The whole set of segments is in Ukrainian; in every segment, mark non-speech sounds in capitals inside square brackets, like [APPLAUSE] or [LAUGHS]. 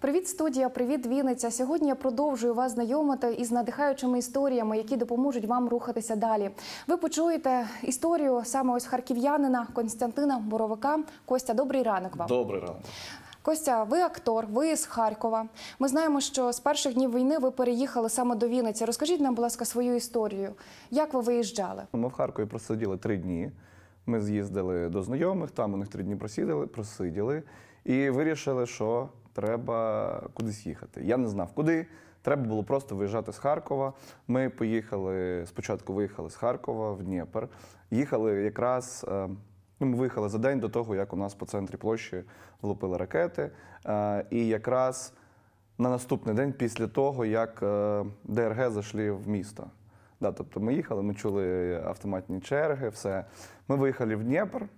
Привіт, студія, привіт, Вінниця. Сьогодні я продовжую вас знайомити із надихаючими історіями, які допоможуть вам рухатися далі. Ви почуєте історію саме ось харків'янина Константина Боровика. Костя, добрий ранок вам. Добрий ранок. Костя, ви актор, ви з Харкова. Ми знаємо, що з перших днів війни ви переїхали саме до Вінниці. Розкажіть нам, будь ласка, свою історію. Як ви виїжджали? Ми в Харкові просиділи три дні. Ми з'їздили до знайомих, там у них три дні просиділи, просиділи і вирішили, що треба кудись їхати. Я не знав куди. Треба було просто виїжджати з Харкова. Ми поїхали спочатку. Виїхали з Харкова в Дніпр. Їхали якраз. Е, ну, Ми виїхали за день до того, як у нас по центрі площі влупили ракети. Е, і якраз на наступний день, після того, як е, ДРГ зайшли в місто. Да, Тобто ми їхали, ми чули автоматні черги, все. Ми виїхали в Дніпр.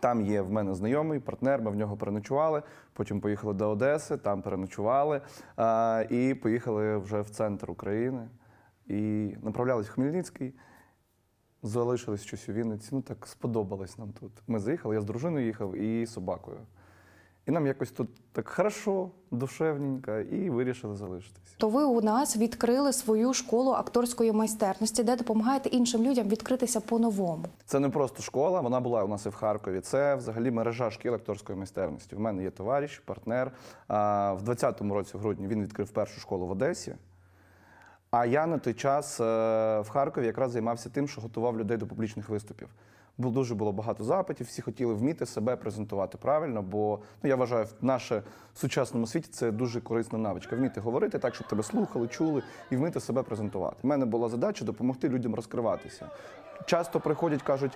Там є в мене знайомий партнер, ми в нього переночували. Потім поїхали до Одеси, там переночували а, і поїхали вже в центр України. І направлялись в Хмельницький, залишились щось у Вінниці. Ну так сподобалось нам тут. Ми заїхали, я з дружиною їхав і собакою. І нам якось тут так хорошо, душевненько, і вирішили залишитись. То ви у нас відкрили свою школу акторської майстерності, де допомагаєте іншим людям відкритися по-новому. Це не просто школа, вона була у нас і в Харкові. Це взагалі мережа шкіл акторської майстерності. У мене є товариш, партнер. В 20 році, в грудні, він відкрив першу школу в Одесі. А я на той час е, в Харкові якраз займався тим, що готував людей до публічних виступів. Було дуже було багато запитів, всі хотіли вміти себе презентувати правильно, бо ну я вважаю, в наше сучасному світі це дуже корисна навичка. Вміти говорити так, щоб тебе слухали, чули, і вміти себе презентувати. У мене була задача допомогти людям розкриватися. Часто приходять, кажуть,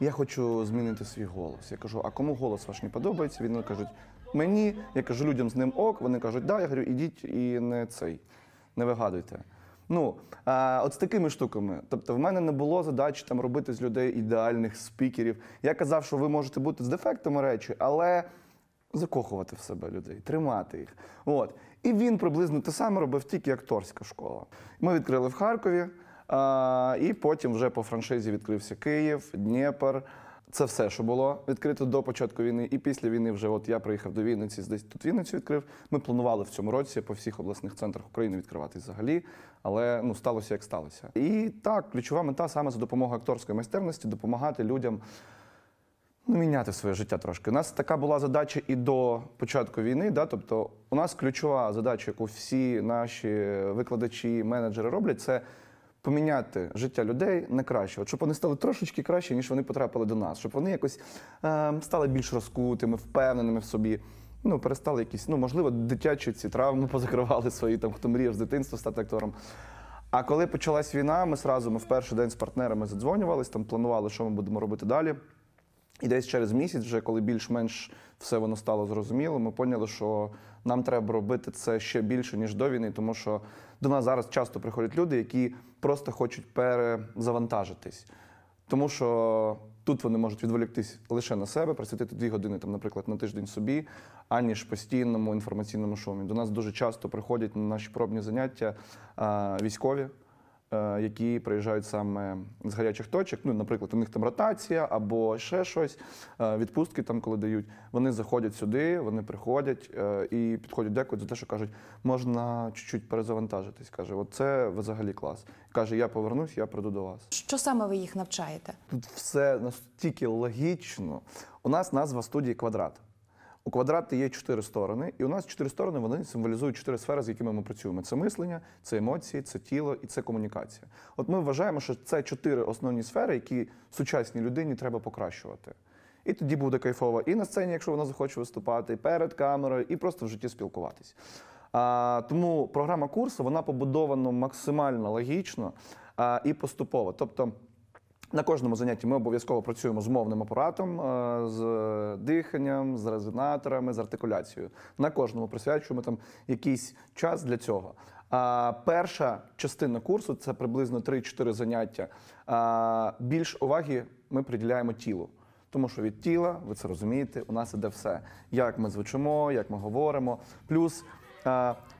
я хочу змінити свій голос. Я кажу, а кому голос ваш не подобається? Він кажуть, мені я кажу людям з ним ок. Вони кажуть, да, я говорю, ідіть і не цей не вигадуйте. Ну, а, от з такими штуками. Тобто, в мене не було задачі там робити з людей ідеальних спікерів. Я казав, що ви можете бути з дефектами речі, але закохувати в себе людей, тримати їх. От. І він приблизно те саме робив, тільки акторська школа. Ми відкрили в Харкові, а, і потім вже по франшизі відкрився Київ, Дніпр. Це все, що було відкрито до початку війни, і після війни вже от я приїхав до Вінниці, десь тут Вінницю відкрив. Ми планували в цьому році по всіх обласних центрах України відкривати взагалі, але ну сталося як сталося. І так, ключова мета саме за допомогою акторської майстерності допомагати людям ну, міняти своє життя трошки. У нас така була задача і до початку війни. Да? Тобто, у нас ключова задача, яку всі наші викладачі, менеджери роблять, це поміняти життя людей на краще, От щоб вони стали трошечки краще, ніж вони потрапили до нас, щоб вони якось е, стали більш розкутими, впевненими в собі. Ну, перестали якісь, ну можливо, дитячі ці травми [LAUGHS] позакривали свої, там хто мріяв з дитинства стати актором. А коли почалась війна, ми зразу ми в перший день з партнерами задзвонювалися, там планували, що ми будемо робити далі. І десь через місяць, вже коли більш-менш все воно стало зрозуміло, ми поняли, що нам треба робити це ще більше ніж до війни, тому що до нас зараз часто приходять люди, які просто хочуть перезавантажитись, тому що тут вони можуть відволіктись лише на себе, присвятити дві години, там, наприклад, на тиждень собі, аніж постійному інформаційному шумі. До нас дуже часто приходять на наші пробні заняття військові. Е, які приїжджають саме з гарячих точок. Ну, наприклад, у них там ротація або ще щось, е, відпустки там, коли дають. Вони заходять сюди, вони приходять е, і підходять. Дякують за те, що кажуть, можна чуть-чуть перезавантажитись. каже, оце взагалі клас. Каже, я повернусь, я приду до вас. Що саме ви їх навчаєте? Тут все настільки логічно. У нас назва студії квадрат. У квадрати є чотири сторони, і у нас чотири сторони вони символізують чотири сфери, з якими ми працюємо: це мислення, це емоції, це тіло і це комунікація. От ми вважаємо, що це чотири основні сфери, які сучасній людині треба покращувати. І тоді буде кайфово і на сцені, якщо вона захоче виступати, і перед камерою, і просто в житті спілкуватись. А, Тому програма курсу вона побудована максимально логічно а, і поступово. Тобто. На кожному занятті ми обов'язково працюємо з мовним апаратом, е, з диханням, з резонаторами, з артикуляцією. На кожному присвячуємо там якийсь час для цього. А перша частина курсу це приблизно 3-4 заняття. більш уваги ми приділяємо тілу. Тому що від тіла, ви це розумієте, у нас іде все. Як ми звучимо, як ми говоримо. Плюс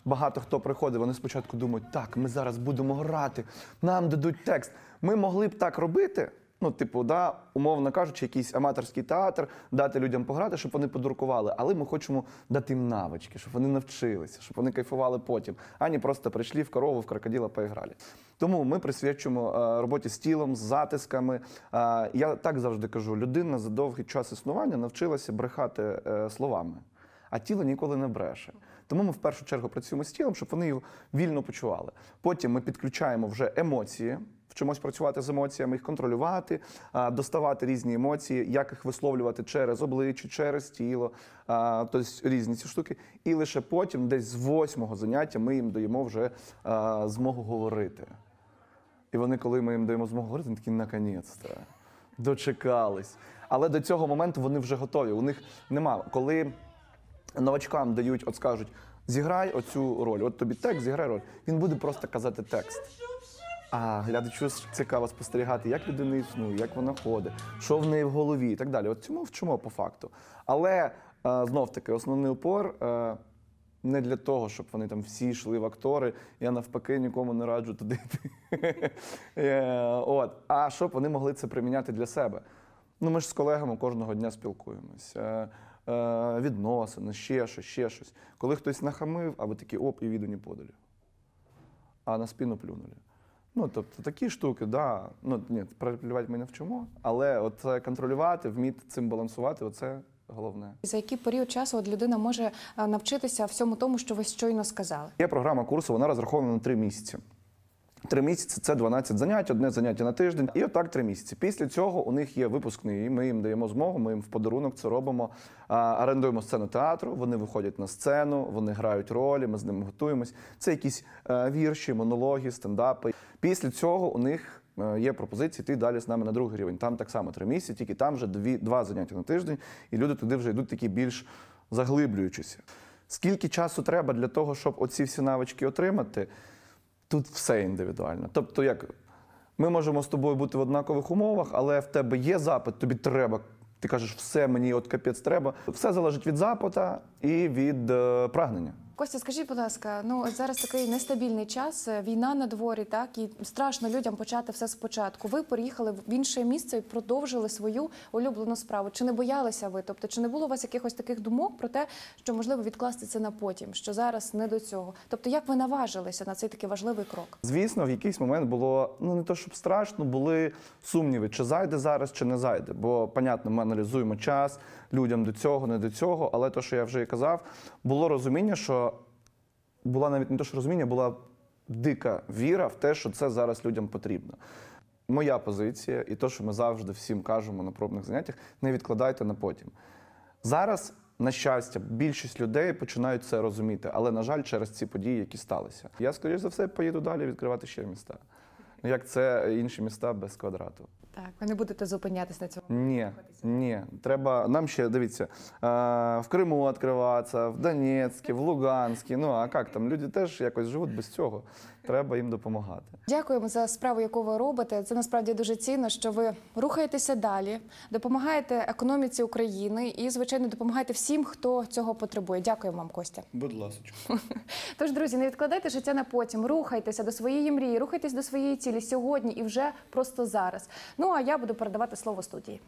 багато хто приходить, вони спочатку думають, так, ми зараз будемо грати, нам дадуть текст. Ми могли б так робити. Ну, типу, да, умовно кажучи, якийсь аматорський театр, дати людям пограти, щоб вони подуркували. Але ми хочемо дати їм навички, щоб вони навчилися, щоб вони кайфували потім, ані просто прийшли в корову, в крокодила поігралі. Тому ми присвячуємо е, роботі з тілом, з затисками. Е, я так завжди кажу: людина за довгий час існування навчилася брехати е, словами, а тіло ніколи не бреше. Тому ми в першу чергу працюємо з тілом, щоб вони його вільно почували. Потім ми підключаємо вже емоції. Вчимось працювати з емоціями, їх контролювати, доставати різні емоції, як їх висловлювати через обличчя, через тіло, тобто різні ці штуки. І лише потім, десь з восьмого заняття, ми їм даємо вже змогу говорити. І вони, коли ми їм даємо змогу говорити, вони такі наконець-то, дочекались. Але до цього моменту вони вже готові. У них немає коли новачкам дають, от скажуть, зіграй оцю роль, от тобі текст, зіграй роль. Він буде просто казати текст. А глядачу цікаво спостерігати, як людина існує, як вона ходить, що в неї в голові і так далі. От цьому вчимо по факту. Але е, знов таки основний упор. Е, не для того, щоб вони там всі йшли в актори. Я навпаки нікому не раджу туди. [LAUGHS] Е, от, а щоб вони могли це приміняти для себе. Ну ми ж з колегами кожного дня спілкуємося. Е, відносини, ще щось, ще щось. Коли хтось нахамив, а ви такі оп, і відуні подалі. А на спину плюнули. Ну, тобто такі штуки, да. Ну, ні, проплювати мене не вчимо, але от контролювати, вміти цим балансувати, оце головне. За який період часу от людина може е, навчитися всьому тому, що ви щойно сказали? Є програма курсу, вона розрахована на три місяці. Три місяці це 12 занять, одне заняття на тиждень, і отак три місяці. Після цього у них є випускний. Ми їм даємо змогу. Ми їм в подарунок це робимо. А, орендуємо сцену театру. Вони виходять на сцену, вони грають ролі. Ми з ними готуємось. Це якісь а, е, вірші, монологи, стендапи. Після цього у них. Е, є пропозиції йти далі з нами на другий рівень. Там так само три місяці, тільки там вже дві два заняття на тиждень, і люди туди вже йдуть такі більш заглиблюючися. Скільки часу треба для того, щоб оці всі навички отримати? Тут все індивідуально. Тобто, як ми можемо з тобою бути в однакових умовах, але в тебе є запит, тобі треба. Ти кажеш, все мені от капець треба. Все залежить від запита і від е, прагнення. Костя, скажіть, будь ласка, ну зараз такий нестабільний час, е, війна на дворі, так і страшно людям почати все спочатку. Ви переїхали в інше місце і продовжили свою улюблену справу. Чи не боялися ви? Тобто, чи не було у вас якихось таких думок про те, що можливо відкласти це на потім, що зараз не до цього? Тобто, як ви наважилися на цей такий важливий крок? Звісно, в якийсь момент було ну не то, щоб страшно, були сумніви, чи зайде зараз, чи не зайде. Бо, понятно, ми аналізуємо час людям до цього, не до цього. Але то, що я вже і казав, було розуміння, що була навіть не те, що розуміння, була дика віра в те, що це зараз людям потрібно. Моя позиція, і те, що ми завжди всім кажемо на пробних заняттях, не відкладайте на потім. Зараз, на щастя, більшість людей починають це розуміти, але, на жаль, через ці події, які сталися. Я, скоріш за все, поїду далі відкривати ще міста. Ну, як це інші міста без квадрату. Так, ви не будете зупинятися на цьому? Ні, ні. Треба нам ще дивіться е, в Криму відкриватися, в Донецьку, в Луганську. Ну а як там люди теж якось живуть без цього треба їм допомагати. Дякуємо за справу, яку ви робите. Це насправді дуже цінно, що ви рухаєтеся далі, допомагаєте економіці України і, звичайно, допомагаєте всім, хто цього потребує. Дякуємо вам, Костя. Будь ласка. [LAUGHS] Тож, друзі, не відкладайте життя на потім. Рухайтеся до своєї мрії, рухайтесь до своєї цілі сьогодні і вже просто зараз. Ну а я буду передавати слово студії.